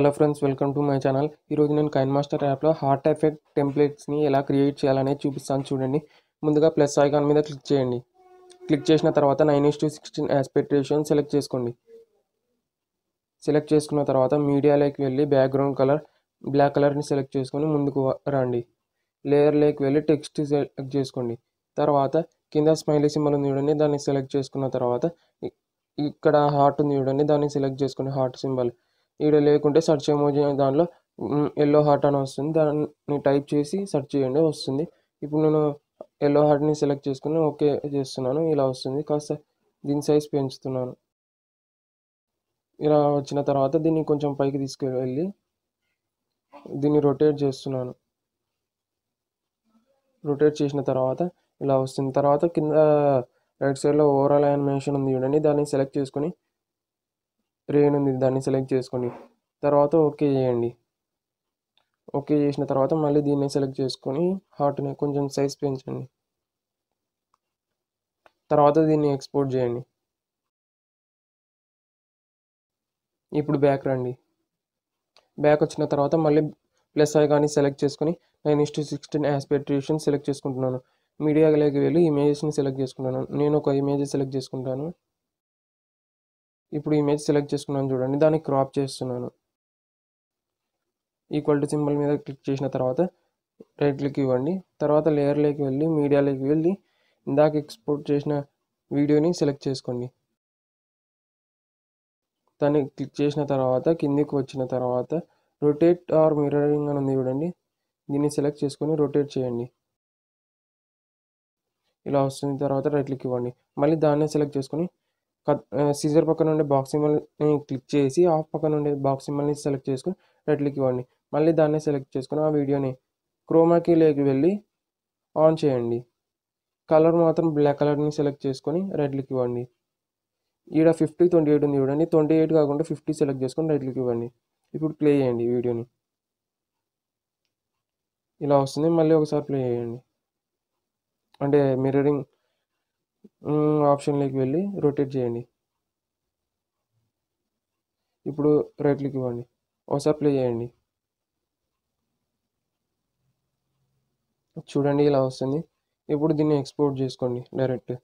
hello friends welcome to my channel ఈరోజు నేను KineMaster యాప్లో హార్ట్ ఎఫెక్ట్ టెంప్లెట్స్ని ఎలా క్రియేట్ చేయాలనే చూపిస్తాను చూడండి ముందుగా ప్లస్ ఐకాన్ మీద క్లిక్ చేయండి క్లిక్ చేసిన తర్వాత nine is to sixteen aspect select చేసుకోండి సెలెక్ట్ చేసుకున్న తర్వాత లేక్ వెళ్ళి బ్యాక్గ్రౌండ్ కలర్ బ్లాక్ కలర్ని సెలెక్ట్ చేసుకొని ముందుకు రండి లేయర్లోకి వెళ్ళి టెక్స్ట్ సెలెక్ట్ చేసుకోండి తర్వాత కింద స్మైలీ సింబల్ ఉంది చూడండి దాన్ని సెలెక్ట్ చేసుకున్న తర్వాత ఇక్కడ హార్ట్ ఉంది చూడండి దాన్ని సెలెక్ట్ చేసుకోండి హార్ట్ సింబల్ ఈడ లేకుంటే సెర్చ్ ఎమోజీ దాంట్లో ఎల్లో హార్ట్ అని వస్తుంది దాన్ని టైప్ చేసి సెర్చ్ చేయండి వస్తుంది ఇప్పుడు నేను ఎల్లో హార్ట్ని సెలెక్ట్ చేసుకుని ఓకే చేస్తున్నాను ఇలా వస్తుంది కాస్త దీని సైజ్ పెంచుతున్నాను ఇలా వచ్చిన తర్వాత దీన్ని కొంచెం పైకి తీసుకువెళ్ళి దీన్ని రొటేట్ చేస్తున్నాను రొటేట్ చేసిన తర్వాత ఇలా వస్తుంది తర్వాత కింద రైట్ సైడ్లో ఓవరాల్ యానిమేషన్ ఉంది చూడండి దాన్ని సెలెక్ట్ చేసుకొని త్రీ ఉంది దాన్ని సెలెక్ట్ చేసుకోండి తర్వాత ఓకే చేయండి ఓకే చేసిన తర్వాత మళ్ళీ దీన్ని సెలెక్ట్ చేసుకొని హార్ట్ని కొంచెం సైజ్ పెంచండి తర్వాత దీన్ని ఎక్స్పోర్ట్ చేయండి ఇప్పుడు బ్యాక్ రండి బ్యాక్ వచ్చిన తర్వాత మళ్ళీ ప్లస్ కానీ సెలెక్ట్ చేసుకొని nine is to sixteen expectation select చేసుకుంటున్నాను మీడియాలోకి వెళ్ళి ఇమేజెస్ని సెలెక్ట్ చేసుకుంటాను నేను ఒక ఇమేజ్ సెలెక్ట్ చేసుకుంటాను ఇప్పుడు ఇమేజ్ సెలెక్ట్ చేసుకున్నాను చూడండి దాన్ని క్రాప్ చేస్తున్నాను ఈక్వల్ టు సింబల్ మీద క్లిక్ చేసిన తర్వాత రైట్ క్లిక్ ఇవ్వండి తర్వాత లేయర్లోకి వెళ్ళి మీడియాలోకి వెళ్ళి ఇందాక ఎక్స్పోర్ట్ చేసిన వీడియోని సెలెక్ట్ చేసుకోండి దాన్ని క్లిక్ చేసిన తర్వాత కిందికి వచ్చిన తర్వాత రొటేట్ ఆర్ మిర్రరింగ్ అని ఉంది చూడండి దీన్ని సెలెక్ట్ చేసుకొని రొటేట్ చేయండి ఇలా వస్తుంది తర్వాత రైట్ క్లిక్ ఇవ్వండి మళ్ళీ దాన్నే సెలెక్ట్ చేసుకొని సీజర్ పక్కన ఉండే బాక్స్ సింబల్ని క్లిక్ చేసి ఆఫ్ పక్కన ఉండే బాక్స్ సింబల్ని సెలెక్ట్ చేసుకుని రైట్ క్లిక్ ఇవ్వండి మళ్ళీ దాన్ని సెలెక్ట్ చేసుకుని ఆ వీడియోని క్రోమాకి లేకి వెళ్ళి ఆన్ చేయండి కలర్ మాత్రం బ్లాక్ కలర్ని సెలెక్ట్ చేసుకొని రైట్ క్లిక్ ఇవ్వండి ఈడ ఫిఫ్టీ ట్వంటీ ఎయిట్ ఉంది చూడండి ట్వంటీ ఎయిట్ కాకుండా ఫిఫ్టీ సెలెక్ట్ చేసుకొని రైట్ క్లిక్ ఇవ్వండి ఇప్పుడు ప్లే చేయండి వీడియోని ఇలా వస్తుంది మళ్ళీ ఒకసారి ప్లే చేయండి అంటే మిర్రరింగ్ ఆప్షన్లోకి వెళ్ళి రొటేట్ చేయండి ఇప్పుడు రైట్ క్లిక్ ఇవ్వండి ఒకసారి ప్లే చేయండి చూడండి ఇలా వస్తుంది ఇప్పుడు దీన్ని ఎక్స్పోర్ట్ చేసుకోండి డైరెక్ట్